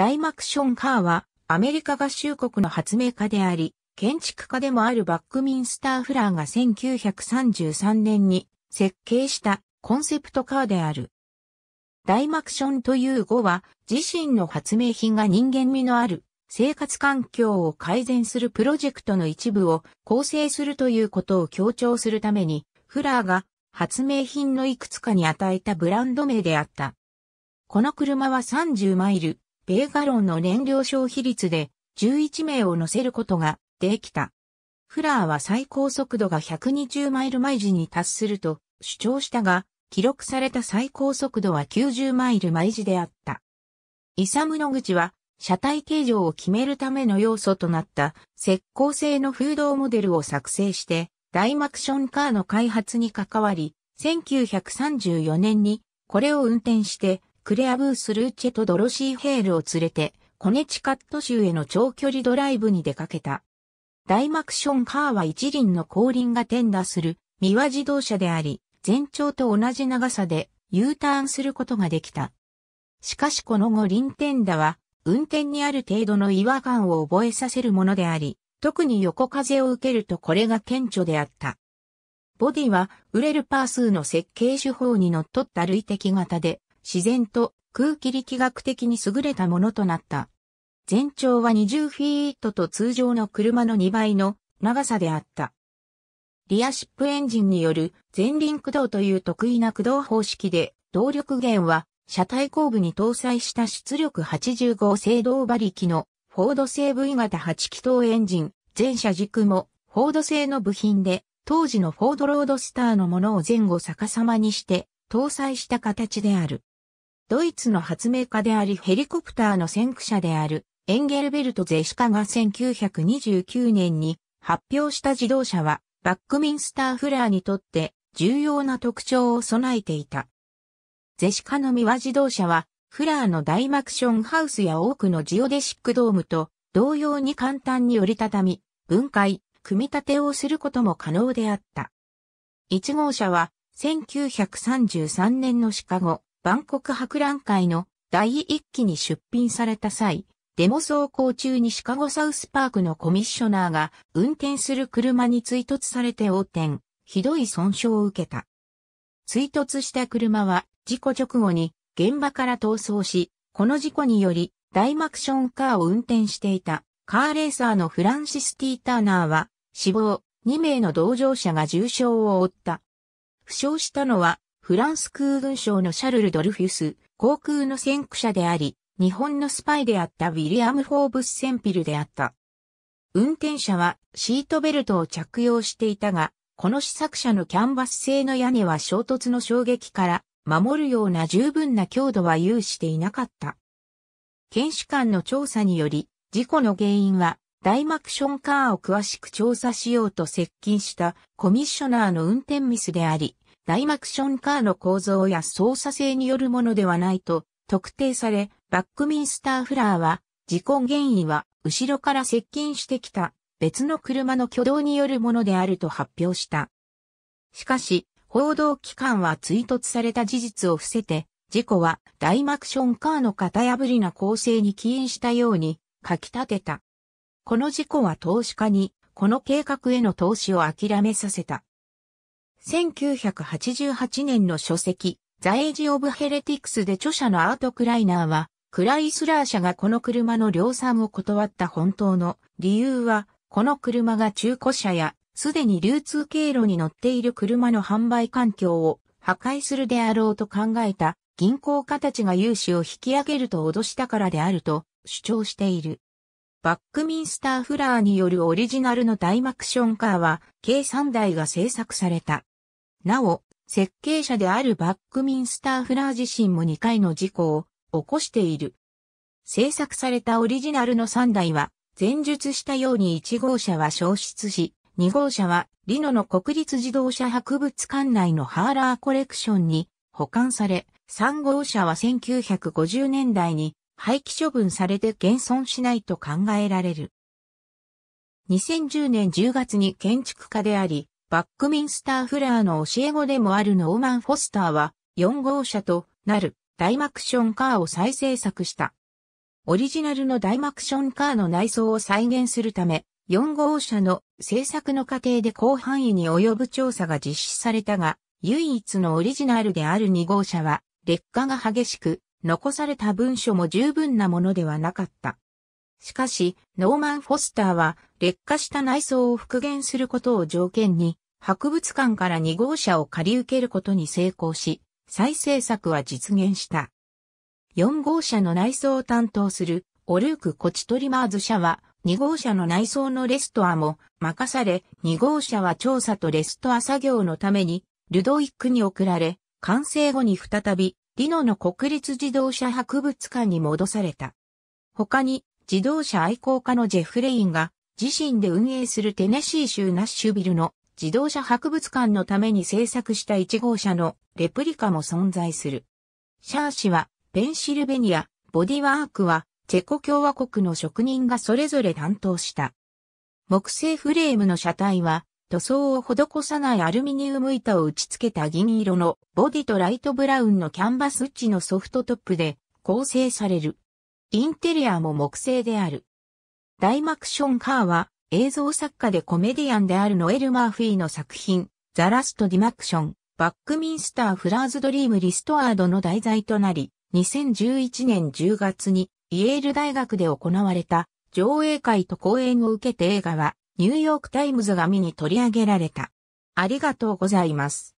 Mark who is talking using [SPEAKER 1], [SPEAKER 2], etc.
[SPEAKER 1] ダイマクションカーはアメリカ合衆国の発明家であり、建築家でもあるバックミンスター・フラーが1933年に設計したコンセプトカーである。ダイマクションという語は自身の発明品が人間味のある生活環境を改善するプロジェクトの一部を構成するということを強調するためにフラーが発明品のいくつかに与えたブランド名であった。この車は30マイル米ガロンの燃料消費率で11名を乗せることができた。フラーは最高速度が120マイル毎時に達すると主張したが、記録された最高速度は90マイル毎時であった。イサム・ノグチは、車体形状を決めるための要素となった石膏製の風洞モデルを作成して、大マクションカーの開発に関わり、1934年にこれを運転してクレアブース・ルーチェとドロシー・ヘールを連れて、コネチカット州への長距離ドライブに出かけた。ダイマクションカーは一輪の後輪が転打する、三輪自動車であり、全長と同じ長さで U ターンすることができた。しかしこの後輪転打は、運転にある程度の違和感を覚えさせるものであり、特に横風を受けるとこれが顕著であった。ボディは、ウレルパースの設計手法にのっとった類的型で、自然と空気力学的に優れたものとなった。全長は20フィートと通常の車の2倍の長さであった。リアシップエンジンによる前輪駆動という得意な駆動方式で、動力源は車体後部に搭載した出力85制動馬力のフォード製 V 型8気筒エンジン、全車軸もフォード製の部品で、当時のフォードロードスターのものを前後逆さまにして搭載した形である。ドイツの発明家でありヘリコプターの先駆者であるエンゲルベルト・ゼシカが1929年に発表した自動車はバックミンスター・フラーにとって重要な特徴を備えていた。ゼシカのミワ自動車はフラーのダイマクションハウスや多くのジオデシックドームと同様に簡単に折りたたみ、分解、組み立てをすることも可能であった。1号車は1933年のシカゴ、万国博覧会の第一期に出品された際、デモ走行中にシカゴサウスパークのコミッショナーが運転する車に追突されて横転、ひどい損傷を受けた。追突した車は事故直後に現場から逃走し、この事故により大マクションカーを運転していたカーレーサーのフランシス・ティー・ターナーは死亡、2名の同乗者が重傷を負った。負傷したのはフランス空軍省のシャルル・ドルフィス、航空の先駆者であり、日本のスパイであったウィリアム・フォーブス・センピルであった。運転者はシートベルトを着用していたが、この試作車のキャンバス製の屋根は衝突の衝撃から守るような十分な強度は有していなかった。検視官の調査により、事故の原因はダイマクションカーを詳しく調査しようと接近したコミッショナーの運転ミスであり、大マクションカーの構造や操作性によるものではないと特定され、バックミンスターフラーは、事故原因は後ろから接近してきた別の車の挙動によるものであると発表した。しかし、報道機関は追突された事実を伏せて、事故は大マクションカーの型破りな構成に起因したように書き立てた。この事故は投資家に、この計画への投資を諦めさせた。1988年の書籍、ザ・エイジ・オブ・ヘレティクスで著者のアート・クライナーは、クライスラー社がこの車の量産を断った本当の理由は、この車が中古車や、すでに流通経路に乗っている車の販売環境を破壊するであろうと考えた銀行家たちが融資を引き上げると脅したからであると主張している。バックミンスター・フラーによるオリジナルのダイマクションカーは計3台が製作された。なお、設計者であるバックミンスターフラー自身も2回の事故を起こしている。制作されたオリジナルの3台は、前述したように1号車は消失し、2号車はリノの国立自動車博物館内のハーラーコレクションに保管され、3号車は1950年代に廃棄処分されて現存しないと考えられる。2010年10月に建築家であり、バックミンスター・フラーの教え子でもあるノーマン・フォスターは、4号車となるダイマクションカーを再制作した。オリジナルのダイマクションカーの内装を再現するため、4号車の制作の過程で広範囲に及ぶ調査が実施されたが、唯一のオリジナルである2号車は、劣化が激しく、残された文書も十分なものではなかった。しかし、ノーマン・フォスターは、劣化した内装を復元することを条件に、博物館から2号車を借り受けることに成功し、再制作は実現した。4号車の内装を担当するオルーク・コチトリマーズ社は、2号車の内装のレストアも任され、2号車は調査とレストア作業のために、ルドイックに送られ、完成後に再び、リノの国立自動車博物館に戻された。他に、自動車愛好家のジェフレインが、自身で運営するテネシー州ナッシュビルの自動車博物館のために制作した1号車のレプリカも存在する。シャー氏は、ペンシルベニア、ボディワークは、チェコ共和国の職人がそれぞれ担当した。木製フレームの車体は、塗装を施さないアルミニウム板を打ち付けた銀色のボディとライトブラウンのキャンバスウッチのソフトトップで構成される。インテリアも木製である。ダイマクションカーは映像作家でコメディアンであるノエル・マーフィーの作品、ザ・ラスト・ディマクション、バックミンスター・フラーズ・ドリーム・リストアードの題材となり、2011年10月にイエール大学で行われた上映会と講演を受けて映画はニューヨークタイムズが見に取り上げられた。ありがとうございます。